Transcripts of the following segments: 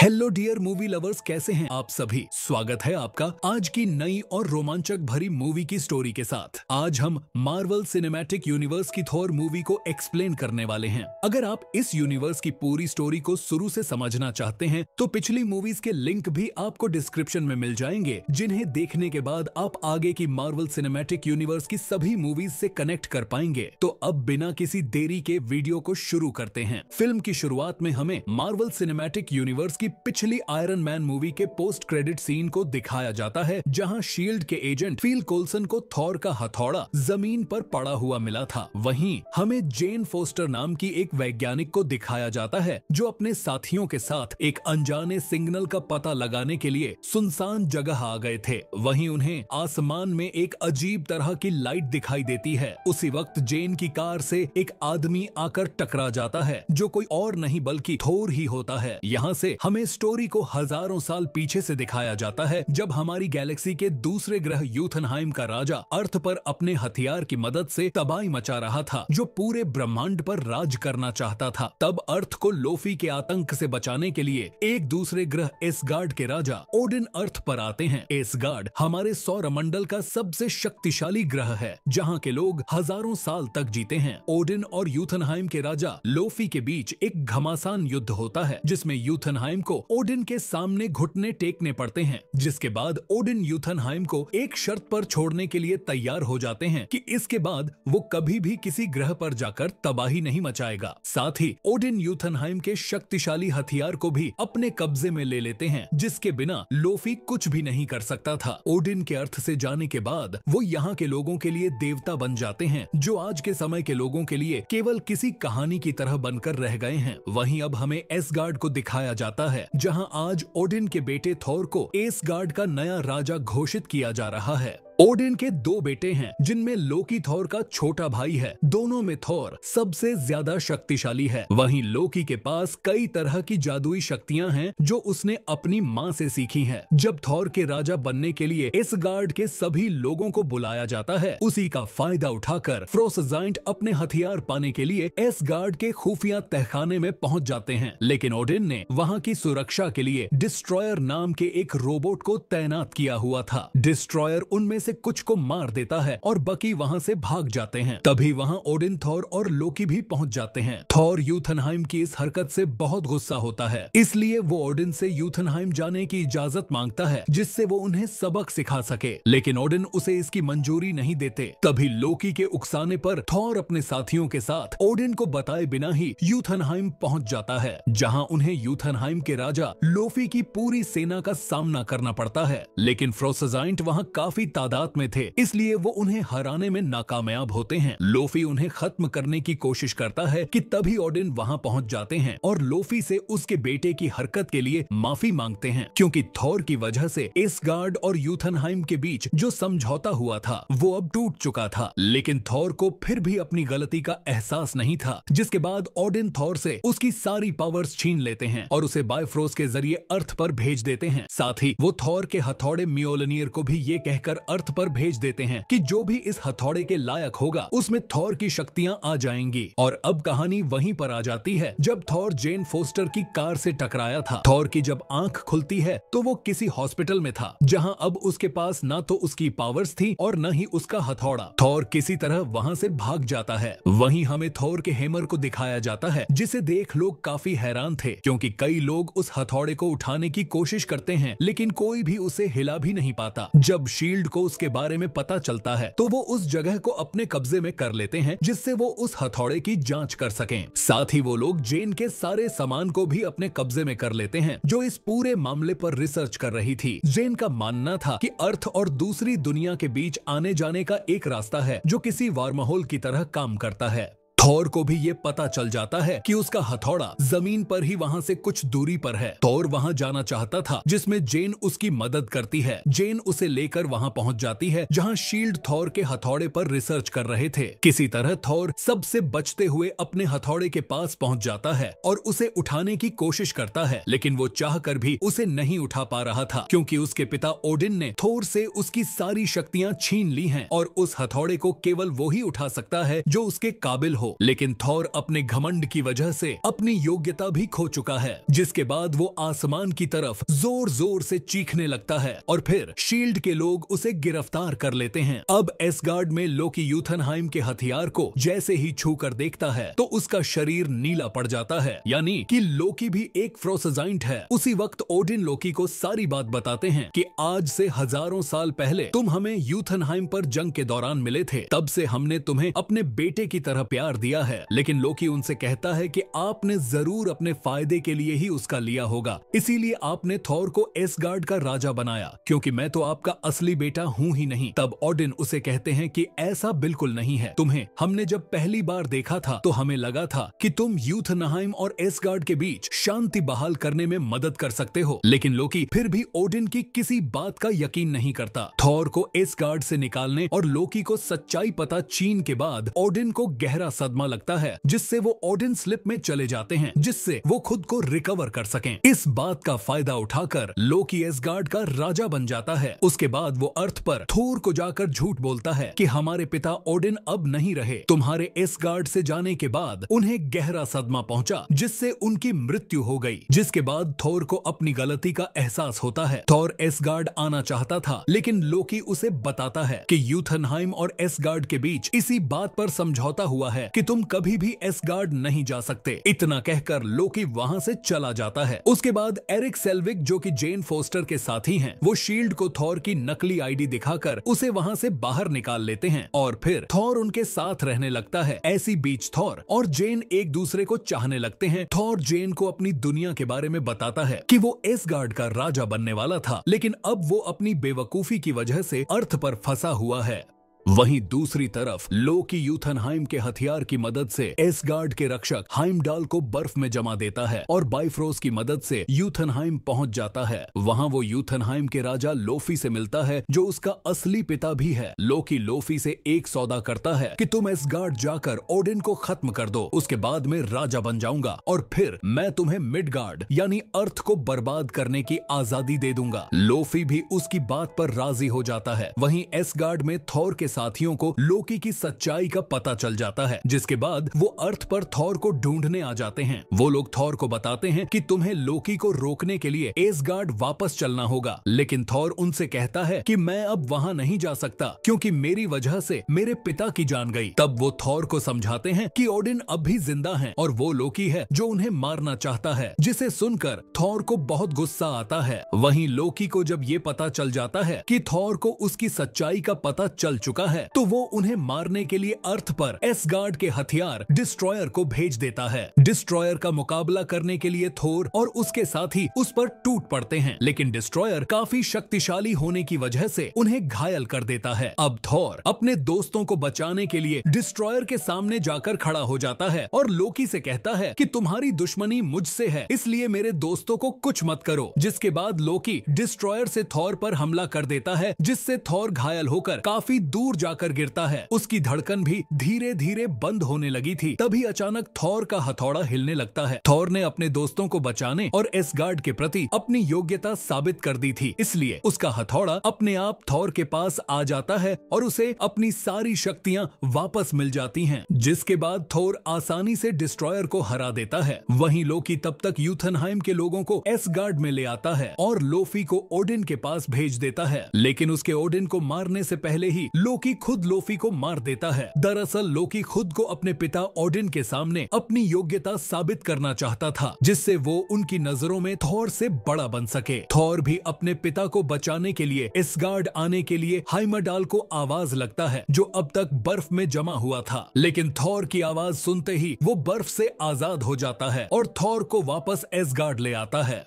Hello dear movie lovers कैसे हैं आप सभी स्वागत है आपका आज की नई और रोमांचक भरी मूवी की स्टोरी के साथ आज हम मार्वल सिनेमैटिक यूनिवर्स की थोर मूवी को एक्सप्लेन करने वाले हैं अगर आप इस यूनिवर्स की पूरी स्टोरी को शुरू से समझना चाहते हैं तो पिछली मूवीज के लिंक भी आपको डिस्क्रिप्शन में मिल जाएंगे जिन्हें देखने के बाद आप आगे की मार्वल सिनेमेटिक यूनिवर्स की सभी मूवीज ऐसी कनेक्ट कर पाएंगे तो अब बिना किसी देरी के वीडियो को शुरू करते हैं फिल्म की शुरुआत में हमें मार्वल सिनेमेटिक यूनिवर्स की पिछली आयरन मैन मूवी के पोस्ट क्रेडिट सीन को दिखाया जाता है जहां शील्ड e के एजेंट फील कोल्सन को थॉर का हथौड़ा जमीन पर पड़ा हुआ मिला था वहीं हमें जेन फोस्टर नाम की एक वैज्ञानिक को दिखाया जाता है जो अपने साथियों के साथ एक अनजाने सिग्नल का पता लगाने के लिए सुनसान जगह आ गए थे वही उन्हें आसमान में एक अजीब तरह की लाइट दिखाई देती है उसी वक्त जेन की कार से एक आदमी आकर टकरा जाता है जो कोई और नहीं बल्कि थोर ही होता है यहाँ से हमें में स्टोरी को हजारों साल पीछे से दिखाया जाता है जब हमारी गैलेक्सी के दूसरे ग्रह यूथनहाइम का राजा अर्थ पर अपने हथियार की मदद से तबाही मचा रहा था जो पूरे ब्रह्मांड पर राज करना चाहता था तब अर्थ को लोफी के आतंक से बचाने के लिए एक दूसरे ग्रह गार्ड के राजा ओडिन अर्थ पर आते हैं गार्ड हमारे सौर मंडल का सबसे शक्तिशाली ग्रह है जहाँ के लोग हजारों साल तक जीते हैं ओडिन और यूथनहाइम के राजा लोफी के बीच एक घमासान युद्ध होता है जिसमे यूथनहाइम को ओडिन के सामने घुटने टेकने पड़ते हैं जिसके बाद ओडिन यूथनहाइम को एक शर्त पर छोड़ने के लिए तैयार हो जाते हैं कि इसके बाद वो कभी भी किसी ग्रह पर जाकर तबाही नहीं मचाएगा साथ ही ओडिन यूथनहाइम के शक्तिशाली हथियार को भी अपने कब्जे में ले लेते हैं जिसके बिना लोफी कुछ भी नहीं कर सकता था ओडिन के अर्थ से जाने के बाद वो यहाँ के लोगों के लिए देवता बन जाते हैं जो आज के समय के लोगों के लिए केवल किसी कहानी की तरह बनकर रह गए हैं वहीं अब हमें एस गार्ड को दिखाया जाता है है जहां आज ओडिन के बेटे थोर को एस गार्ड का नया राजा घोषित किया जा रहा है ओडिन के दो बेटे हैं जिनमें लोकी थौर का छोटा भाई है दोनों में थौर सबसे ज्यादा शक्तिशाली है वहीं लोकी के पास कई तरह की जादुई शक्तियां हैं जो उसने अपनी मां से सीखी हैं। जब थौर के राजा बनने के लिए इस गार्ड के सभी लोगों को बुलाया जाता है उसी का फायदा उठाकर फ्रोसजाइंट अपने हथियार पाने के लिए एस गार्ड के खुफिया तहखाने में पहुँच जाते हैं लेकिन ओडिन ने वहाँ की सुरक्षा के लिए डिस्ट्रॉयर नाम के एक रोबोट को तैनात किया हुआ था डिस्ट्रॉयर उनमें से कुछ को मार देता है और बकी वहाँ से भाग जाते हैं तभी वहाँ ओडिन थॉर और लोकी भी पहुंच जाते हैं थॉर यूथनहाइम की इस हरकत से बहुत गुस्सा होता है इसलिए वो ओडिन से यूथनहाइम जाने की इजाजत मांगता है जिससे वो उन्हें सबक सिखा सके लेकिन ओडिन उसे इसकी मंजूरी नहीं देते तभी लोकी के उकसाने पर थॉर अपने साथियों के साथ ओडिन को बताए बिना ही यूथनहाइम पहुंच जाता है जहां उन्हें यूथनहाइम के राजा लोफी की पूरी सेना का सामना करना पड़ता है लेकिन फ्रोसाइंट वहां काफी तादाद तादाद में थे इसलिए वो उन्हें हराने में नाकामयाब होते हैं लोफी उन्हें खत्म करने की कोशिश करता है कि तभी ओडिन वहां पहुंच जाते हैं और लोफी से उसके बेटे की हरकत के लिए माफी मांगते हैं क्योंकि थौर की वजह से एसगार्ड और यूथनहाइम के बीच जो समझौता हुआ था वो अब टूट चुका था लेकिन थौर को फिर भी अपनी गलती का एहसास नहीं था जिसके बाद ओडिन थौर से उसकी सारी पावर्स छीन लेते हैं और उसे बायफ्रोज के जरिए अर्थ पर भेज देते हैं साथ ही वो थौर के हथौड़े मियोलनियर को भी ये कहकर अर्थ अर्थ पर भेज देते हैं कि जो भी इस हथौड़े के लायक होगा उसमें थौर की शक्तियां आ जाएंगी और अब कहानी वहीं पर आ जाती है जब थौर जेन फोस्टर की कार से टकराया था थौर की जब आंख खुलती है तो वो किसी हॉस्पिटल में था जहां अब उसके पास न तो उसकी पावर्स थी और न ही उसका हथौड़ा थौर किसी तरह वहाँ से भाग जाता है वही हमें थौर के हेमर को दिखाया जाता है जिसे देख लोग काफी हैरान थे क्योंकि कई लोग उस हथौड़े को उठाने की कोशिश करते हैं लेकिन कोई भी उसे हिला भी नहीं पाता जब शील्ड को उसके बारे में पता चलता है तो वो उस जगह को अपने कब्जे में कर लेते हैं जिससे वो उस हथौड़े की जाँच कर सके साथ ही वो लोग जेन के सारे सामान को भी अपने कब्जे में कर लेते हैं जो इस पूरे मामले पर रिसर्च कर रही थी जेन का मानना था की अर्थ और दूसरी दुनिया के बीच आने जाने का एक रास्ता है जो किसी वार्महोल की तरह काम करता है थौर को भी ये पता चल जाता है कि उसका हथौड़ा जमीन पर ही वहाँ से कुछ दूरी पर है थौर वहाँ जाना चाहता था जिसमें जेन उसकी मदद करती है जेन उसे लेकर वहाँ पहुँच जाती है जहाँ शील्ड थौर के हथौड़े पर रिसर्च कर रहे थे किसी तरह थौर सबसे बचते हुए अपने हथौड़े के पास पहुँच जाता है और उसे उठाने की कोशिश करता है लेकिन वो चाह भी उसे नहीं उठा पा रहा था क्योंकि उसके पिता ओडिन ने थोर से उसकी सारी शक्तियाँ छीन ली है और उस हथौड़े को केवल वो ही उठा सकता है जो उसके काबिल हो लेकिन थौर अपने घमंड की वजह से अपनी योग्यता भी खो चुका है जिसके बाद वो आसमान की तरफ जोर जोर से चीखने लगता है और फिर शील्ड के लोग उसे गिरफ्तार कर लेते हैं अब गार्ड में लोकी यूथनहाइम के हथियार को जैसे ही छू कर देखता है तो उसका शरीर नीला पड़ जाता है यानी की लोकी भी एक फ्रोसाइंट है उसी वक्त ओडिन लोकी को सारी बात बताते हैं की आज से हजारों साल पहले तुम हमें यूथनहाइम पर जंग के दौरान मिले थे तब से हमने तुम्हें अपने बेटे की तरह प्यार दिया है लेकिन लोकी उनसे कहता है कि आपने जरूर अपने फायदे के लिए ही उसका लिया होगा इसीलिए आपने थौर को गार्ड का राजा बनाया क्योंकि मैं तो आपका असली बेटा हूँ ही नहीं तब ऑडिन उसे कहते हैं कि ऐसा बिल्कुल नहीं है तुम्हें हमने जब पहली बार देखा था तो हमें लगा था कि तुम यूथ नहाइम और गार्ड के बीच शांति बहाल करने में मदद कर सकते हो लेकिन लोकी फिर भी ओडिन की किसी बात का यकीन नहीं करता थौर को गार्ड से निकालने और लोकी को सच्चाई पता चीन के बाद ओडिन को गहरा सद सदमा लगता है जिससे वो ऑडियंस स्लिप में चले जाते हैं जिससे वो खुद को रिकवर कर सकें इस बात का फायदा उठाकर लोकी गार्ड का राजा बन जाता है उसके बाद वो अर्थ पर थोर को जाकर झूठ बोलता है कि हमारे पिता ओडिन अब नहीं रहे तुम्हारे गार्ड से जाने के बाद उन्हें गहरा सदमा पहुंचा जिससे उनकी मृत्यु हो गई जिसके बाद थोर को अपनी गलती का एहसास होता है थोर गार्ड आना चाहता था लेकिन लोकी उसे बताता है की यूथनहाइम और गार्ड के बीच इसी बात पर समझौता हुआ है की कि तुम कभी भी एस गार्ड नहीं जा सकते इतना कहकर लोकी वहां से चला जाता है उसके बाद एरिक सेल्विक जो कि जेन फोस्टर के साथी हैं वो शील्ड को थॉर की नकली आईडी दिखाकर उसे वहां से बाहर निकाल लेते हैं और फिर थॉर उनके साथ रहने लगता है ऐसी बीच थॉर और जेन एक दूसरे को चाहने लगते हैं थॉर जेन को अपनी दुनिया के बारे में बताता है कि वो एस गार्ड का राजा बनने वाला था लेकिन अब वो अपनी बेवकूफी की वजह से अर्थ पर फंसा हुआ है वहीं दूसरी तरफ लोकी यूथनहाइम के हथियार की मदद से एस गार्ड के रक्षक हाइमडाल को बर्फ में जमा देता है और बाइफ्रोस की मदद से यूथनहाइम पहुंच जाता है वहां वो यूथनहाइम के राजा लोफी से मिलता है जो उसका असली पिता भी है लोकी लोफी से एक सौदा करता है कि तुम एस गार्ड जाकर ओडिन को खत्म कर दो उसके बाद में राजा बन जाऊंगा और फिर मैं तुम्हें मिड गार्ड यानी अर्थ को बर्बाद करने की आजादी दे दूंगा लोफी भी उसकी बात पर राजी हो जाता है वही एस गार्ड में थौर के साथियों को लोकी की सच्चाई का पता चल जाता है जिसके बाद वो अर्थ पर थौर को ढूंढने आ जाते हैं वो लोग थौर को बताते हैं कि तुम्हें लोकी को रोकने के लिए एस गार्ड वापस चलना होगा लेकिन थौर उनसे कहता है कि मैं अब वहाँ नहीं जा सकता क्योंकि मेरी वजह से मेरे पिता की जान गई तब वो थौर को समझाते हैं कि ओडिन अब भी जिंदा है और वो लोकी है जो उन्हें मारना चाहता है जिसे सुनकर थौर को बहुत गुस्सा आता है वही लोकी को जब ये पता चल जाता है की थौर को उसकी सच्चाई का पता चल चुका चुका है तो वो उन्हें मारने के लिए अर्थ पर एस गार्ड के हथियार डिस्ट्रॉयर को भेज देता है डिस्ट्रॉयर का मुकाबला करने के लिए थोर और उसके साथ ही उस पर टूट पड़ते हैं लेकिन डिस्ट्रॉयर काफी शक्तिशाली होने की वजह से उन्हें घायल कर देता है अब थोर अपने दोस्तों को बचाने के लिए डिस्ट्रॉयर के सामने जाकर खड़ा हो जाता है और लोकी से कहता है कि तुम्हारी दुश्मनी मुझसे है इसलिए मेरे दोस्तों को कुछ मत करो जिसके बाद लोकी डिस्ट्रॉयर से थौर पर हमला कर देता है जिससे थौर घायल होकर काफी दूर दूर जाकर गिरता है उसकी धड़कन भी धीरे धीरे बंद होने लगी थी तभी अचानक थौर का हथौड़ा हिलने लगता है थौर ने अपने दोस्तों को बचाने और एस गार्ड के प्रति अपनी योग्यता साबित कर दी थी इसलिए उसका हथौड़ा अपने आप थौर के पास आ जाता है और उसे अपनी सारी शक्तियाँ वापस मिल जाती है जिसके बाद थौर आसानी ऐसी डिस्ट्रॉयर को हरा देता है वही लोकी तब तक यूथनहाइम के लोगों को एस गार्ड में ले आता है और लोफी को ओडिन के पास भेज देता है लेकिन उसके ओडिन को मारने से पहले ही लोग लोकी खुद लोफी को मार देता है दरअसल लोकी खुद को अपने पिता ओडिन के सामने अपनी योग्यता साबित करना चाहता था जिससे वो उनकी नजरों में थौर से बड़ा बन सके थौर भी अपने पिता को बचाने के लिए इस गार्ड आने के लिए हाइमाडाल को आवाज लगता है जो अब तक बर्फ में जमा हुआ था लेकिन थौर की आवाज सुनते ही वो बर्फ से आजाद हो जाता है और थौर को वापस गार्ड ले आता है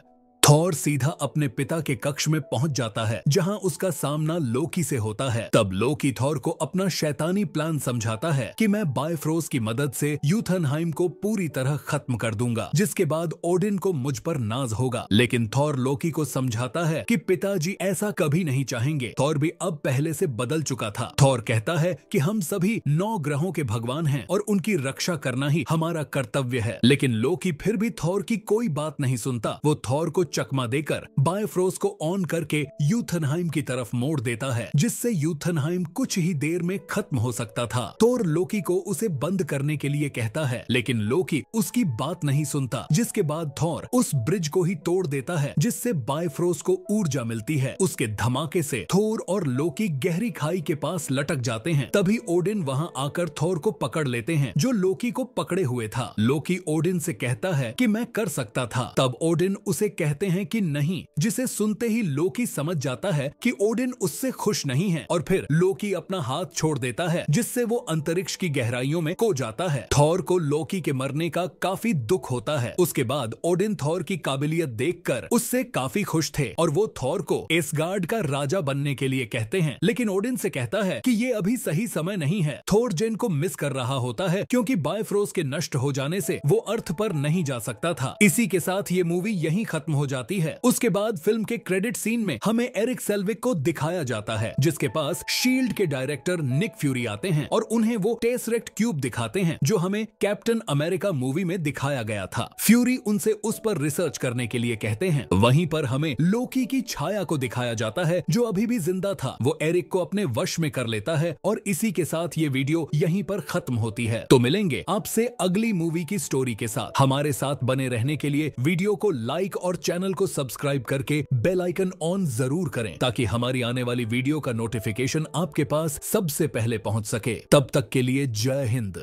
थॉर सीधा अपने पिता के कक्ष में पहुंच जाता है जहां उसका सामना लोकी से होता है तब लोकी थॉर को अपना शैतानी प्लान समझाता है कि मैं बायफ्रोज की मदद से यूथनहाइम को पूरी तरह खत्म कर दूंगा जिसके बाद ओडिन को मुझ पर नाज होगा लेकिन थॉर लोकी को समझाता है कि पिताजी ऐसा कभी नहीं चाहेंगे थॉर भी अब पहले से बदल चुका था थौर कहता है कि हम सभी नौ ग्रहों के भगवान हैं और उनकी रक्षा करना ही हमारा कर्तव्य है लेकिन लोकी फिर भी थौर की कोई बात नहीं सुनता वो थौर को चकमा देकर बायफ्रोज को ऑन करके यूथनहाइम की तरफ मोड़ देता है जिससे यूथनहाइम कुछ ही देर में खत्म हो सकता था तोर लोकी को उसे बंद करने के लिए कहता है लेकिन लोकी उसकी बात नहीं सुनता जिसके बाद थौर उस ब्रिज को ही तोड़ देता है जिससे बायफ्रोस को ऊर्जा मिलती है उसके धमाके से थोर और लोकी गहरी खाई के पास लटक जाते हैं तभी ओडिन वहां आकर थोर को पकड़ लेते हैं जो लोकी को पकड़े हुए था लोकी ओडिन से कहता है कि मैं कर सकता था तब ओडिन उसे कहते कहते हैं कि नहीं जिसे सुनते ही लोकी समझ जाता है कि ओडिन उससे खुश नहीं है और फिर लोकी अपना हाथ छोड़ देता है जिससे वो अंतरिक्ष की गहराइयों में खो जाता है थौर को लोकी के मरने का काफी दुख होता है उसके बाद ओडिन थौर की काबिलियत कर उससे काफी खुश थे और वो थौर को गार्ड का राजा बनने के लिए कहते हैं लेकिन ओडिन से कहता है की ये अभी सही समय नहीं है थोर जेन को मिस कर रहा होता है क्योंकि बायफ्रोज के नष्ट हो जाने से वो अर्थ पर नहीं जा सकता था इसी के साथ ये मूवी यहीं खत्म हो जाती है उसके बाद फिल्म के क्रेडिट सीन में हमें एरिक सेल्विक को दिखाया जाता है जिसके पास शील्ड के डायरेक्टर निक फ्यूरी आते हैं और उन्हें वो टेसरेक्ट क्यूब दिखाते हैं जो हमें कैप्टन अमेरिका मूवी में दिखाया गया था फ्यूरी उनसे उस पर रिसर्च करने के लिए कहते हैं वहीं पर हमें लोकी की छाया को दिखाया जाता है जो अभी भी जिंदा था वो एरिक को अपने वश में कर लेता है और इसी के साथ ये वीडियो यहीं पर खत्म होती है तो मिलेंगे आपसे अगली मूवी की स्टोरी के साथ हमारे साथ बने रहने के लिए वीडियो को लाइक और चैनल चैनल को सब्सक्राइब करके बेल आइकन ऑन जरूर करें ताकि हमारी आने वाली वीडियो का नोटिफिकेशन आपके पास सबसे पहले पहुंच सके तब तक के लिए जय हिंद